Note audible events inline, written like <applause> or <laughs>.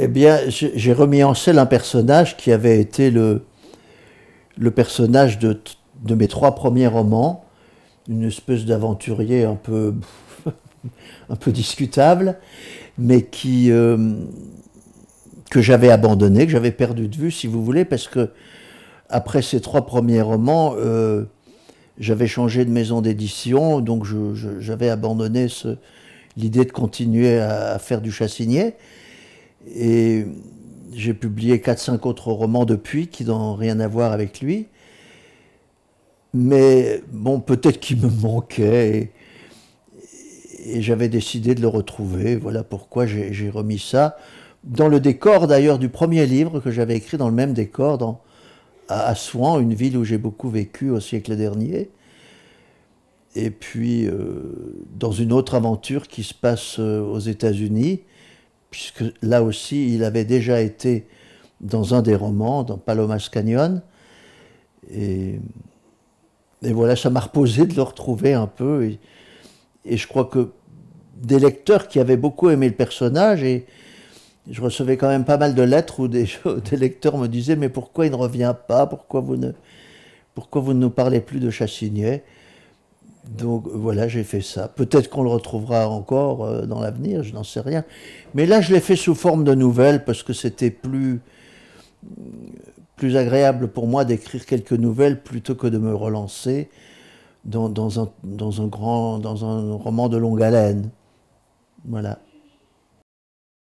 Eh bien, j'ai remis en scène un personnage qui avait été le, personnage de, mes trois premiers romans, une espèce d'aventurier un peu, <laughs> un peu discutable, mais qui, euh, que j'avais abandonné, que j'avais perdu de vue, si vous voulez, parce que après ces trois premiers romans, euh, j'avais changé de maison d'édition, donc j'avais abandonné l'idée de continuer à, à faire du chassinier. Et j'ai publié 4-5 autres romans depuis qui n'ont rien à voir avec lui. Mais bon, peut-être qu'il me manquait et, j'avais décidé de le retrouver. Voilà pourquoi j'ai remis ça dans le décor d'ailleurs du premier livre que j'avais écrit dans le même décor à, à une ville où j'ai beaucoup vécu au siècle dernier. Et puis euh, dans une autre aventure qui se passe euh, aux États-Unis puisque là aussi, il avait déjà été dans un des romans, dans Palomas Canyon. Et, voilà, ça m'a reposé de le retrouver un peu. Et, je crois que des lecteurs qui avaient beaucoup aimé le personnage, et je recevais quand même pas mal de lettres où des, <laughs> lecteurs me disaient Mais pourquoi il ne revient pas Pourquoi vous ne, pourquoi vous ne nous parlez plus de Chassignet donc voilà, j'ai fait ça. Peut-être qu'on le retrouvera encore euh, dans l'avenir, je n'en sais rien. Mais là, je l'ai fait sous forme de nouvelles parce que c'était plus, plus agréable pour moi d'écrire quelques nouvelles plutôt que de me relancer dans, un, dans, un, grand, dans un roman de longue haleine. Voilà.